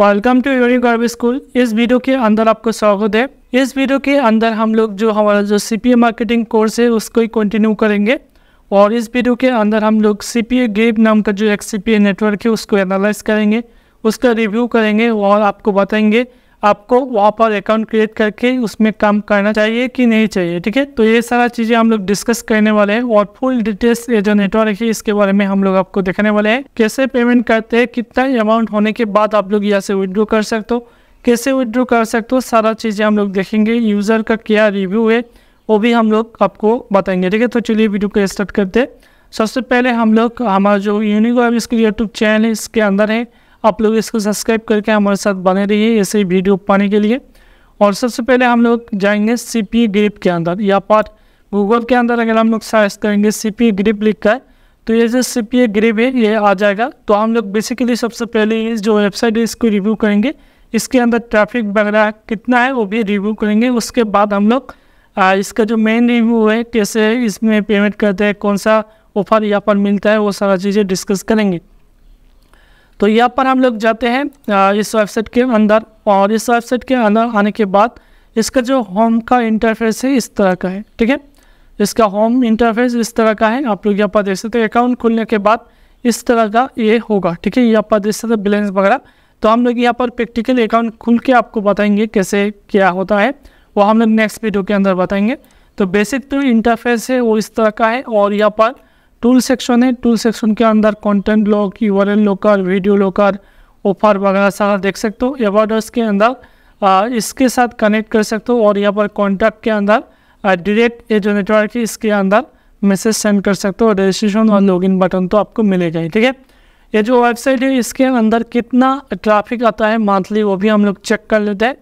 welcome to यूनि गर्व school इस वीडियो के अंदर आपको स्वागत है इस वीडियो के अंदर हम लोग जो हमारा जो सी मार्केटिंग कोर्स है उसको ही कंटिन्यू करेंगे और इस वीडियो के अंदर हम लोग सी पी ग्रेप नाम का जो एक सी नेटवर्क है उसको एनालाइज करेंगे उसका रिव्यू करेंगे और आपको बताएंगे आपको वहाँ पर अकाउंट क्रिएट करके उसमें काम करना चाहिए कि नहीं चाहिए ठीक है तो ये सारा चीज़ें हम लोग डिस्कस करने वाले हैं और फुल डिटेल्स ये जो नेटवर्क है इसके बारे में हम लोग आपको देखने वाले हैं कैसे पेमेंट करते हैं कितना अमाउंट होने के बाद आप लोग यहाँ से विदड्रो कर सकते हो कैसे विदड्रो कर सकते हो सारा चीज़ें हम लोग देखेंगे यूज़र का क्या रिव्यू है वो भी हम लोग आपको बताएंगे ठीक है तो चलिए वीडियो को स्टार्ट करते हैं सबसे पहले हम लोग हमारा जो यूनिक वेब इसके यूट्यूब चैनल है इसके अंदर है आप लोग इसको सब्सक्राइब करके हमारे साथ बने रहिए ऐसे ही वीडियो पाने के लिए और सबसे पहले हम लोग जाएंगे सी पी ग्रिप के अंदर या पर गूगल के अंदर अगर हम लोग सर्च करेंगे सी पी ग्रिप लिख कर तो ये जो सी पी ग्रिप है ये आ जाएगा तो हम लोग बेसिकली सबसे पहले जो वेबसाइट है इसको रिव्यू करेंगे इसके अंदर ट्रैफिक वगैरह कितना है वो भी रिव्यू करेंगे उसके बाद हम लोग इसका जो मेन रिव्यू है कैसे इसमें पेमेंट करते हैं कौन सा ऑफर यहाँ पर मिलता है वो सारा चीज़ें डिस्कस करेंगे तो यहाँ पर हम लोग जाते हैं इस वेबसाइट के अंदर और इस वेबसाइट के अंदर आने के बाद इसका जो होम का इंटरफेस है इस तरह का है ठीक है इसका होम इंटरफेस इस तरह का है आप लोग यहाँ पर देख सकते हैं अकाउंट खुलने के बाद इस तरह का ये होगा ठीक है यहाँ पर देख सकते हैं बैलेंस वगैरह तो हम लोग यहाँ पर प्रैक्टिकल अकाउंट खुल के आपको बताएंगे कैसे क्या होता है वो हम लोग नेक्स्ट वीडियो के अंदर बताएंगे तो बेसिक तो इंटरफेस है वो इस तरह का है और यहाँ पर टूल सेक्शन है टूल सेक्शन के अंदर कंटेंट लॉक यू लॉकर वीडियो लॉकर ऑफर वगैरह सारा देख सकते हो एवर्डर्स के अंदर आ, इसके साथ कनेक्ट कर सकते हो और यहाँ पर कॉन्टैक्ट के अंदर डायरेक्ट ये जो नेटवर्क है इसके अंदर मैसेज सेंड कर सकते हो रजिस्ट्रेशन और इन बटन तो आपको मिलेगा ही ठीक है ये जो वेबसाइट है इसके अंदर कितना ट्रैफिक आता है मंथली वो भी हम लोग चेक कर लेते हैं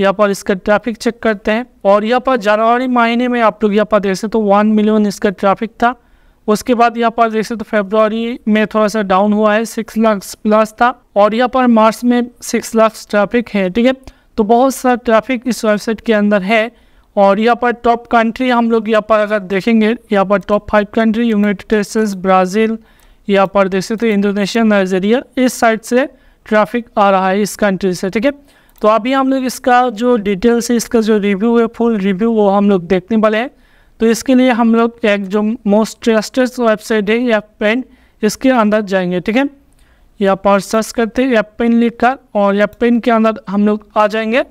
यहाँ पर इसका ट्रैफिक चेक करते हैं और यहाँ पर जनवरी महीने में आप लोग यहाँ पर देख सकते हो वन मिलियन इसका ट्रैफिक था उसके बाद यहाँ पर देख सकते तो फेब्रवरी में थोड़ा सा डाउन हुआ है सिक्स लाख प्लस था और यहाँ पर मार्च में सिक्स लाख ट्रैफिक है ठीक है तो बहुत सारा ट्रैफिक इस वेबसाइट के अंदर है और यहाँ पर टॉप कंट्री हम लोग यहाँ पर अगर देखेंगे यहाँ पर top five country United States Brazil यहाँ पर देख सकते इंडोनेशिया नाइजेरिया इस साइड से ट्रैफिक आ रहा है इस कंट्री से ठीक है तो अभी हम लोग इसका जो डिटेल्स है इसका जो रिव्यू है फुल रिव्यू वो हम लोग देखने वाले हैं तो इसके लिए हम लोग एक जो मोस्ट ट्रस्टेड वेबसाइट है या पेन इसके अंदर जाएंगे ठीक है यहाँ पर सर्च करते हैं या पेन लिख कर और या पेन के अंदर हम लोग आ जाएंगे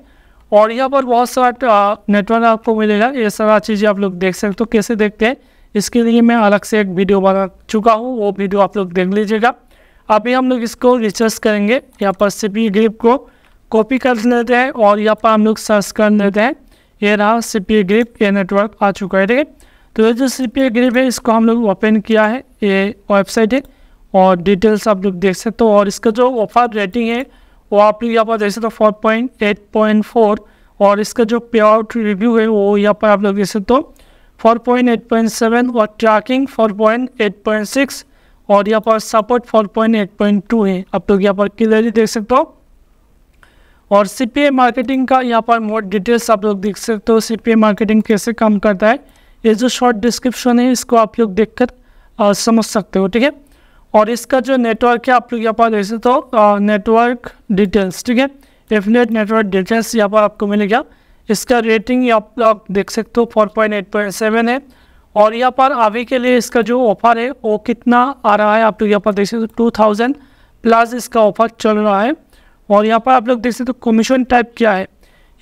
और यहाँ पर बहुत सारा नेटवर्क आपको मिलेगा ये सारा चीज़ें आप लोग देख सकते हो तो कैसे देखते हैं इसके लिए मैं अलग से एक वीडियो बना चुका हूँ वो वीडियो आप लोग देख लीजिएगा अभी हम लोग इसको रिसर्च करेंगे यहाँ पर सी पी ग्रिप को कॉपी कर लेते हैं और यहाँ पर हम लोग सर्च कर लेते हैं ये रहा सी पी ग्रिप ये नेटवर्क आ चुका है ठीक तो ये जो सी पी ग्रिप है इसको हम लोग ओपन किया है ये वेबसाइट है और डिटेल्स आप लोग देख सकते हो और इसका जो ऑफर रेटिंग है वो आप लोग यहाँ पर देख सकते हो four point eight point four और इसका जो पे आउट रिव्यू है वो यहाँ पर आप लोग देख सकते हो four point eight point seven और tracking four point eight point six और यहाँ पर support four point eight point two है आप लोग यहाँ पर क्लियरली देख सकते हो और सी मार्केटिंग का यहाँ पर मोर डिटेल्स आप लोग देख सकते हो सी मार्केटिंग कैसे काम करता है ये जो शॉर्ट डिस्क्रिप्शन है इसको आप लोग देख कर समझ सकते हो ठीक है और इसका जो नेटवर्क है आप लोग यहाँ पर देख सकते हो नेटवर्क डिटेल्स ठीक है डेफिनेट नेटवर्क डिटेल्स यहाँ पर आपको मिलेगा इसका रेटिंग आप लोग देख सकते हो four point eight point seven है और यहाँ पर अभी के लिए इसका जो ऑफर है वो कितना आ रहा है आप लोग यहाँ पर देख सकते हो टू थाउजेंड प्लस इसका ऑफर चल रहा है और यहाँ पर आप लोग देख सकते हो कमीशन टाइप क्या है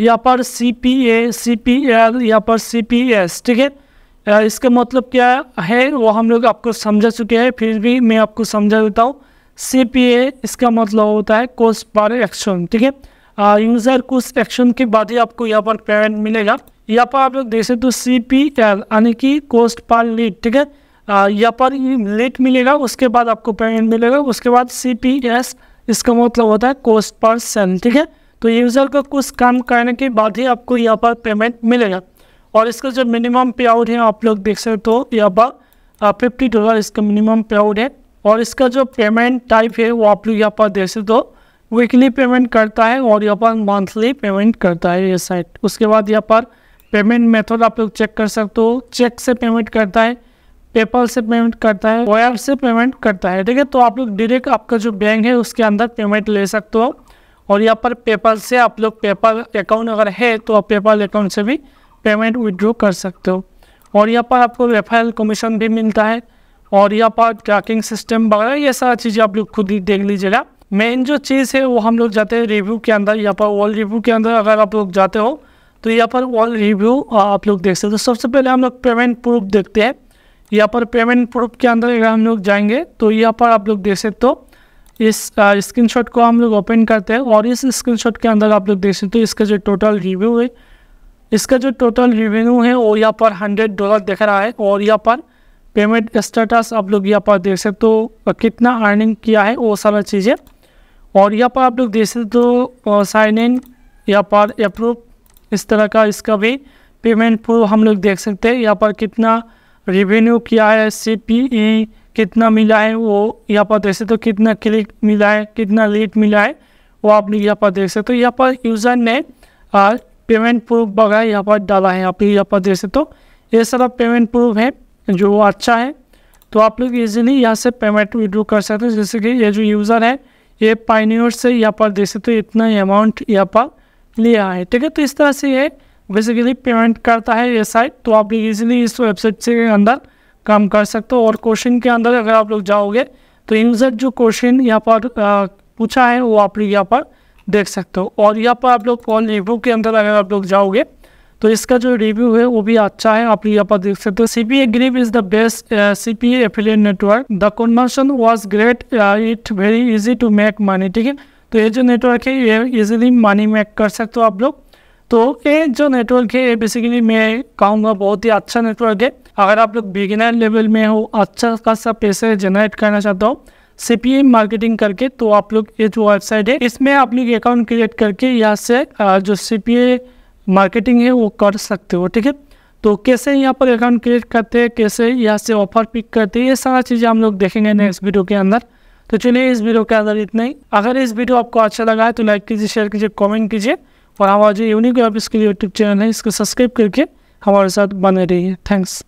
यहाँ पर C P A C P L यहाँ पर सी पी एस ठीक है इसका मतलब क्या है वो हम लोग आपको समझा चुके हैं फिर भी मैं आपको समझा देता हूँ सी पी ए इसका मतलब होता है कोस्ट पर एक्शन ठीक है यूज़र कुछ एक्शन के बाद ही आपको यहाँ पर पेमेंट मिलेगा यहाँ पर आप लोग देख सकते हो सी पी एल यानी कि कोस्ट पर लीड ठीक है यहाँ पर लेट मिलेगा उसके बाद आपको पेमेंट मिलेगा उसके बाद सी पी एस इसका मतलब होता है कोस्ट पर सेल ठीक है तो यूज़र को कुछ काम करने के बाद ही आपको यहाँ पर पेमेंट मिलेगा और इसका जो मिनिमम पे आउट है आप लोग देख सकते हो यहाँ पर फिफ्टी डॉलर इसका मिनिमम पे आउट है और इसका जो पेमेंट टाइप है वो आप लोग यहाँ पर देख सकते हो वीकली पेमेंट करता है और यहाँ पर मंथली पेमेंट करता है ये साइट उसके बाद यहाँ पर पेमेंट मेथड आप लोग चेक कर सकते हो चेक से पेमेंट करता है पेपल से पेमेंट करता है वायर से पेमेंट करता है ठीक है तो आप लोग डायरेक्ट आपका जो बैंक है उसके अंदर पेमेंट ले सकते हो और यहाँ पर पेपल से आप लोग पेपल अकाउंट अगर है तो आप पेपल अकाउंट से भी पेमेंट विदड्रो कर सकते हो और यहाँ पर आपको रेफरल कमीशन भी मिलता है और यहाँ पर ट्रैकिंग सिस्टम वगैरह ये सारा चीज़ें आप लोग खुद ही देख लीजिएगा मेन जो चीज़ है वो हम लोग जाते हैं रिव्यू के अंदर यहाँ पर वॉल रिव्यू के अंदर अगर आप लोग जाते हो तो यहाँ पर वॉल रिव्यू आप लोग देख सकते हो तो सबसे पहले हम लोग पेमेंट प्रूफ देखते हैं यहाँ पर पेमेंट प्रूफ के अंदर अगर हम लोग जाएंगे तो यहाँ पर आप लोग देख सकते हो इस स्क्रीनशॉट को हम लोग ओपन करते हैं और इस स्क्रीनशॉट के अंदर आप लोग देख सकते हो इसका जो टोटल रिव्यू है इसका जो टोटल रिवेन्यू है वो यहाँ पर हंड्रेड डॉलर दिख रहा है और यहाँ पर पेमेंट स्टेटस आप लोग यहाँ पर देख सकते हो कितना अर्निंग किया है वो सारा चीज़ें और यहाँ पर आप लोग देख सकते हो साइन इन यहाँ पर अप्रूव इस तरह का इसका भी पेमेंट प्रूफ हम लोग देख सकते हैं यहाँ पर कितना रेवेन्यू क्या है सी पी e कितना मिला है वो यहाँ पर देख सकते हो तो कितना क्लिक मिला है कितना लेट मिला है वो आप लोग यहाँ पर देख सकते हो तो यहाँ पर यूज़र ने पेमेंट प्रूफ वगैरह यहाँ पर डाला है आप लोग यहाँ पर देख सकते हो तो ये सारा पेमेंट प्रूफ है जो अच्छा है तो आप लोग इजीली यहाँ से पेमेंट विड्रो कर सकते हो जैसे कि ये जो यूज़र है ये पाइनियर से यहाँ पर देख सकते हो तो इतना अमाउंट यहाँ पर लिया है ठीक है तो इस तरह से ये बेसिकली पेमेंट करता है ये साइट तो आप लोग इजीली इस वेबसाइट से अंदर काम कर सकते हो और क्वेश्चन के अंदर अगर आप लोग जाओगे तो यूज़र जो क्वेश्चन यहाँ पर पूछा है वो आप लोग यहाँ पर देख सकते हो और यहाँ पर आप लोग कॉल रिव्यू के अंदर अगर आप लोग जाओगे तो इसका जो रिव्यू है वो भी अच्छा है आप यहाँ पर देख सकते हो C P A grip is the best C P affiliate network the conversion was great it very easy to make money ठीक है तो ये जो नेटवर्क है ये इजीली मनी मेक कर सकते हो आप लोग तो ये जो नेटवर्क है ये बेसिकली मैं कहूँगा बहुत ही अच्छा नेटवर्क है अगर आप लोग बिगिनर लेवल में हो अच्छा खासा पैसे जनरेट करना चाहता हो सी मार्केटिंग करके तो आप लोग ये जो वेबसाइट है इसमें आप लोग अकाउंट क्रिएट करके यहाँ से जो सी मार्केटिंग है वो कर सकते हो ठीक है तो कैसे यहाँ पर अकाउंट क्रिएट करते हैं कैसे यहाँ से ऑफर पिक करते हैं ये सारा चीज़ें हम लोग देखेंगे नेक्स्ट वीडियो के अंदर तो चलिए इस वीडियो के अंदर इतना ही अगर इस वीडियो आपको अच्छा लगा है तो लाइक कीजिए शेयर कीजिए कमेंट कीजिए और हमारा जो यूनिक आप इसके यूट्यूब चैनल है इसको सब्सक्राइब करके हमारे साथ बने रहिए थैंक्स